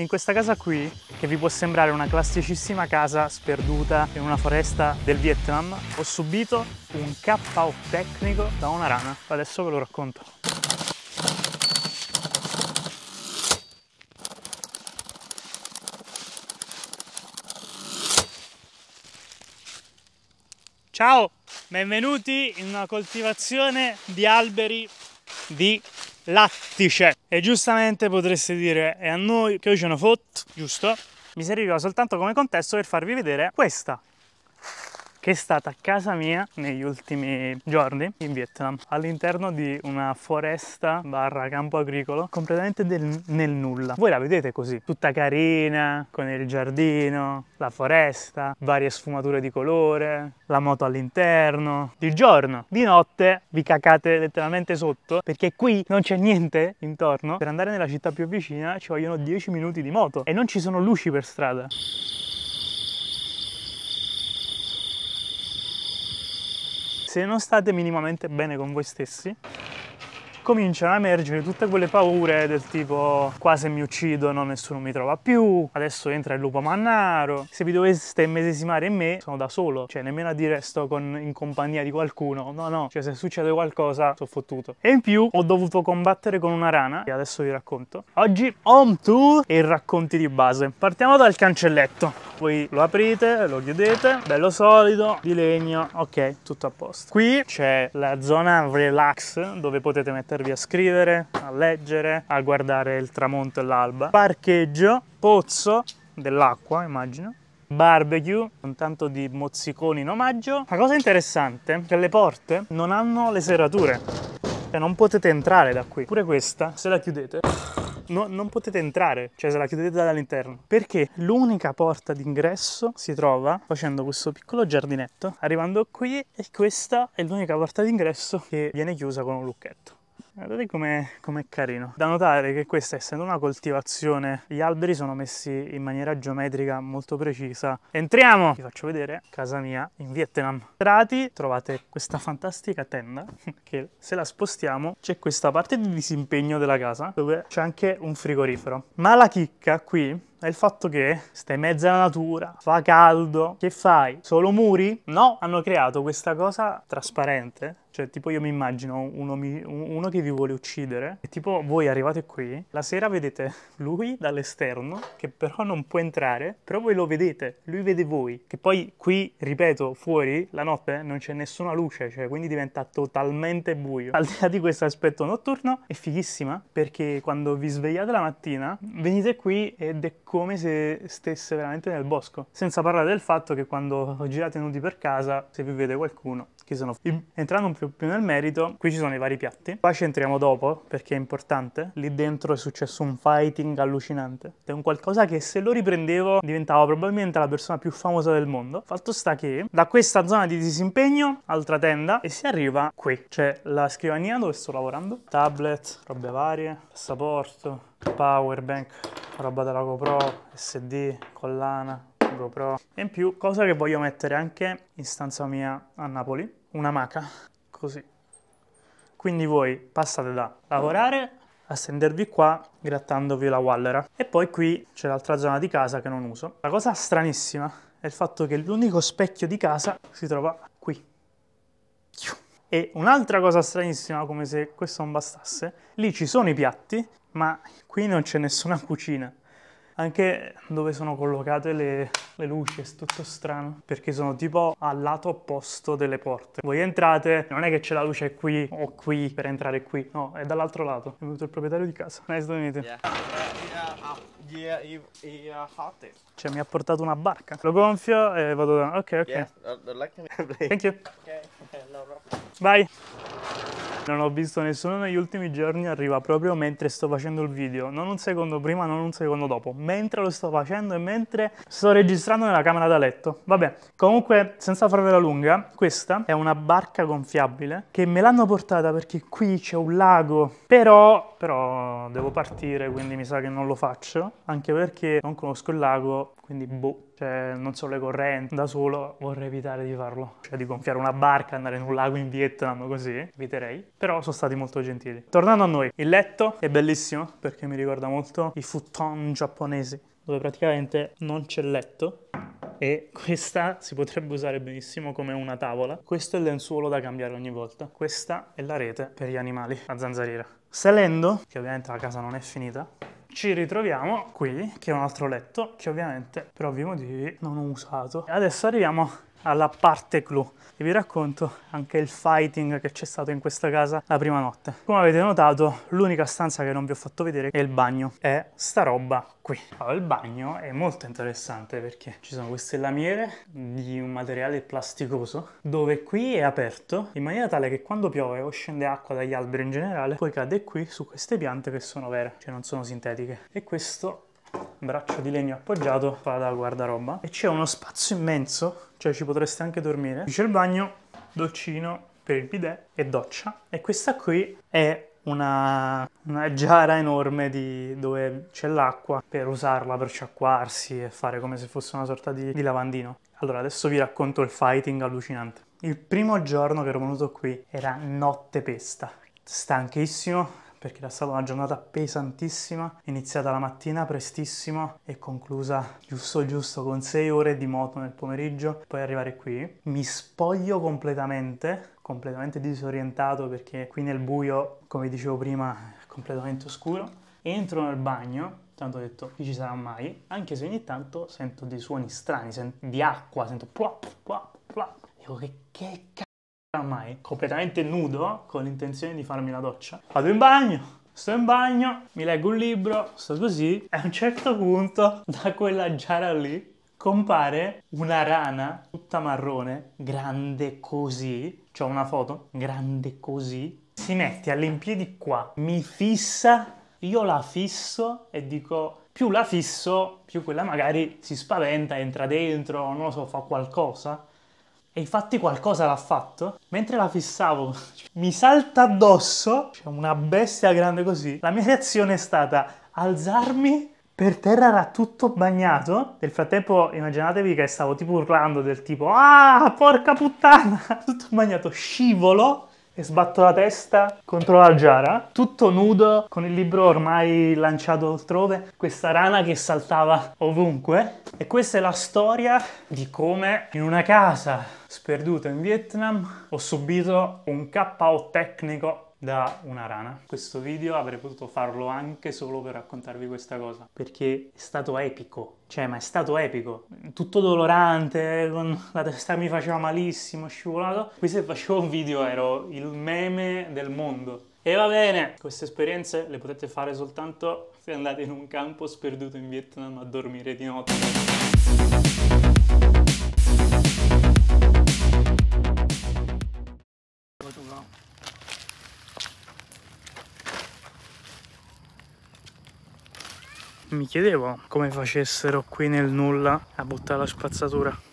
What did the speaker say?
In questa casa qui, che vi può sembrare una classicissima casa sperduta in una foresta del Vietnam, ho subito un KO tecnico da una rana. Adesso ve lo racconto. Ciao, benvenuti in una coltivazione di alberi di lattice. E giustamente potreste dire, è a noi che ce ne fotto, giusto? Mi serviva soltanto come contesto per farvi vedere questa che è stata a casa mia negli ultimi giorni in Vietnam, all'interno di una foresta barra campo agricolo, completamente del, nel nulla. Voi la vedete così, tutta carina, con il giardino, la foresta, varie sfumature di colore, la moto all'interno. Di giorno, di notte vi cacate letteralmente sotto perché qui non c'è niente intorno. Per andare nella città più vicina ci vogliono 10 minuti di moto e non ci sono luci per strada. Se non state minimamente bene con voi stessi, cominciano a emergere tutte quelle paure del tipo qua se mi uccidono nessuno mi trova più, adesso entra il lupo mannaro, se vi doveste immedesimare in me sono da solo, cioè nemmeno a dire sto con, in compagnia di qualcuno, no no, cioè se succede qualcosa sono fottuto. E in più ho dovuto combattere con una rana, e adesso vi racconto. Oggi home tour e racconti di base. Partiamo dal cancelletto voi lo aprite, lo chiudete, bello solido, di legno, ok, tutto a posto. Qui c'è la zona relax dove potete mettere mettervi a scrivere, a leggere, a guardare il tramonto e l'alba. Parcheggio, pozzo dell'acqua, immagino barbecue un tanto di mozziconi in omaggio. La cosa interessante è che le porte non hanno le serrature, cioè non potete entrare da qui. Pure questa, se la chiudete, no, non potete entrare, cioè se la chiudete dall'interno, perché l'unica porta d'ingresso si trova facendo questo piccolo giardinetto, arrivando qui e questa è l'unica porta d'ingresso che viene chiusa con un lucchetto. Guardate com'è com carino. Da notare che questa, essendo una coltivazione, gli alberi sono messi in maniera geometrica molto precisa. Entriamo! Vi faccio vedere casa mia in Vietnam. Entrati trovate questa fantastica tenda che se la spostiamo c'è questa parte di disimpegno della casa dove c'è anche un frigorifero. Ma la chicca qui è il fatto che stai in mezzo alla natura, fa caldo, che fai? Solo muri? No, hanno creato questa cosa trasparente cioè, tipo io mi immagino uno, uno che vi vuole uccidere e tipo voi arrivate qui, la sera vedete lui dall'esterno che però non può entrare, però voi lo vedete, lui vede voi. Che poi qui, ripeto, fuori la notte non c'è nessuna luce, cioè quindi diventa totalmente buio. Al di là di questo aspetto notturno è fighissima perché quando vi svegliate la mattina venite qui ed è come se stesse veramente nel bosco. Senza parlare del fatto che quando girate nudi per casa, se vi vede qualcuno, che sono... Entrando un po' più nel merito, qui ci sono i vari piatti. Qua ci entriamo dopo, perché è importante. Lì dentro è successo un fighting allucinante. È un qualcosa che se lo riprendevo diventavo probabilmente la persona più famosa del mondo. Fatto sta che da questa zona di disimpegno, altra tenda, e si arriva qui. C'è la scrivania dove sto lavorando, tablet, robe varie, passaporto, powerbank, roba della GoPro, SD, collana, GoPro. E in più, cosa che voglio mettere anche in stanza mia a Napoli, una maca, così. Quindi voi passate da lavorare a stendervi qua grattandovi la wallera. E poi qui c'è l'altra zona di casa che non uso. La cosa stranissima è il fatto che l'unico specchio di casa si trova qui. E un'altra cosa stranissima, come se questo non bastasse, lì ci sono i piatti, ma qui non c'è nessuna cucina anche dove sono collocate le, le luci, è tutto strano, perché sono tipo al lato opposto delle porte. Voi entrate, non è che c'è la luce qui o qui per entrare qui, no, è dall'altro lato. È venuto il proprietario di casa. Nice to meet you. Yeah. Yeah, yeah, yeah, cioè mi ha portato una barca. Lo gonfio e vado da... Ok, ok. Yeah, Thank you. Okay. no, no. Bye. Non ho visto nessuno negli ultimi giorni, arriva proprio mentre sto facendo il video, non un secondo prima, non un secondo dopo, mentre lo sto facendo e mentre sto registrando nella camera da letto. Vabbè, comunque senza farvela lunga, questa è una barca gonfiabile che me l'hanno portata perché qui c'è un lago, però, però devo partire quindi mi sa che non lo faccio, anche perché non conosco il lago, quindi boh cioè non so le correnti, da solo vorrei evitare di farlo. Cioè di gonfiare una barca, andare in un lago in Vietnam così, eviterei però sono stati molto gentili. Tornando a noi, il letto è bellissimo perché mi ricorda molto i futon giapponesi, dove praticamente non c'è letto e questa si potrebbe usare benissimo come una tavola. Questo è il lenzuolo da cambiare ogni volta. Questa è la rete per gli animali, la zanzariera. Salendo, che ovviamente la casa non è finita, ci ritroviamo qui, che è un altro letto, che ovviamente per ovvi motivi non ho usato. Adesso arriviamo alla parte clou e vi racconto anche il fighting che c'è stato in questa casa la prima notte. Come avete notato l'unica stanza che non vi ho fatto vedere è il bagno, è sta roba qui. Allora il bagno è molto interessante perché ci sono queste lamiere di un materiale plasticoso dove qui è aperto in maniera tale che quando piove o scende acqua dagli alberi in generale poi cade qui su queste piante che sono vere, cioè non sono sintetiche. E questo braccio di legno appoggiato fa da guardaroba e c'è uno spazio immenso cioè ci potreste anche dormire. Qui c'è il bagno, doccino per il bidet e doccia. E questa qui è una, una, giara enorme di, dove c'è l'acqua per usarla per sciacquarsi e fare come se fosse una sorta di, di, lavandino. Allora, adesso vi racconto il fighting allucinante. Il primo giorno che ero venuto qui era notte pesta, stanchissimo, perché era stata una giornata pesantissima, iniziata la mattina prestissimo e conclusa giusto giusto con 6 ore di moto nel pomeriggio, poi arrivare qui. Mi spoglio completamente, completamente disorientato perché qui nel buio, come dicevo prima, è completamente oscuro. Entro nel bagno, tanto ho detto chi ci sarà mai, anche se ogni tanto sento dei suoni strani, di acqua, sento plop, plop, plop. Dico che, che cazzo oramai completamente nudo con l'intenzione di farmi la doccia. Vado in bagno, sto in bagno, mi leggo un libro, sto così e a un certo punto da quella giara lì compare una rana tutta marrone, grande così, c'ho una foto, grande così, si mette all'impiedi qua, mi fissa, io la fisso e dico più la fisso, più quella magari si spaventa, entra dentro, non lo so, fa qualcosa e infatti qualcosa l'ha fatto. Mentre la fissavo, mi salta addosso, cioè una bestia grande così. La mia reazione è stata alzarmi per terra era tutto bagnato. Nel frattempo, immaginatevi che stavo tipo urlando del tipo Ah, porca puttana! Tutto bagnato, scivolo e sbatto la testa contro la giara, tutto nudo, con il libro ormai lanciato altrove, questa rana che saltava ovunque. E questa è la storia di come in una casa sperduta in Vietnam ho subito un KO tecnico da una rana. Questo video avrei potuto farlo anche solo per raccontarvi questa cosa, perché è stato epico, cioè ma è stato epico, tutto dolorante, con la testa mi faceva malissimo, scivolato. Qui se facevo un video ero il meme del mondo. E va bene, queste esperienze le potete fare soltanto se andate in un campo sperduto in Vietnam a dormire di notte. mi chiedevo come facessero qui nel nulla a buttare la spazzatura